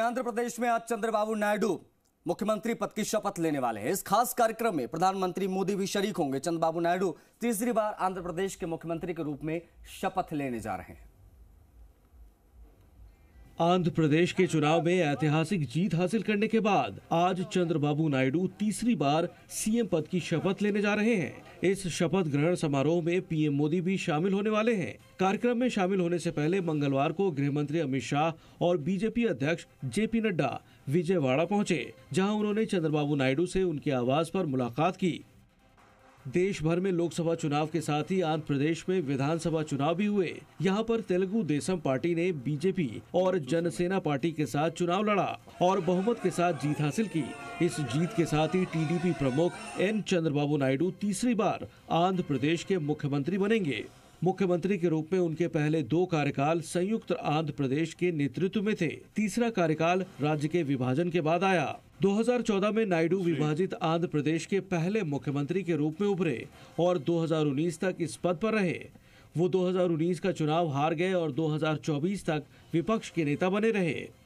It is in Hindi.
आंध्र प्रदेश में आज चंद्रबाबू नायडू मुख्यमंत्री पद की शपथ लेने वाले हैं इस खास कार्यक्रम में प्रधानमंत्री मोदी भी शरीक होंगे चंद्रबाबू नायडू तीसरी बार आंध्र प्रदेश के मुख्यमंत्री के रूप में शपथ लेने जा रहे हैं आंध्र प्रदेश के चुनाव में ऐतिहासिक जीत हासिल करने के बाद आज चंद्रबाबू नायडू तीसरी बार सीएम पद की शपथ लेने जा रहे हैं इस शपथ ग्रहण समारोह में पीएम मोदी भी शामिल होने वाले हैं कार्यक्रम में शामिल होने से पहले मंगलवार को गृह मंत्री अमित शाह और बीजेपी अध्यक्ष पी नड्डा विजयवाड़ा पहुंचे जहां उन्होंने चंद्रबाबू नायडू से उनकी आवाज पर मुलाकात की देश भर में लोकसभा चुनाव के साथ ही आंध्र प्रदेश में विधानसभा चुनाव भी हुए यहाँ पर तेलुगु देशम पार्टी ने बीजेपी और जनसेना पार्टी के साथ चुनाव लड़ा और बहुमत के साथ जीत हासिल की इस जीत के साथ ही टीडीपी प्रमुख एन चंद्रबाबू नायडू तीसरी बार आंध्र प्रदेश के मुख्यमंत्री बनेंगे मुख्यमंत्री के रूप में उनके पहले दो कार्यकाल संयुक्त आंध्र प्रदेश के नेतृत्व में थे तीसरा कार्यकाल राज्य के विभाजन के बाद आया 2014 में नायडू विभाजित आंध्र प्रदेश के पहले मुख्यमंत्री के रूप में उभरे और 2019 तक इस पद पर रहे वो 2019 का चुनाव हार गए और 2024 तक विपक्ष के नेता बने रहे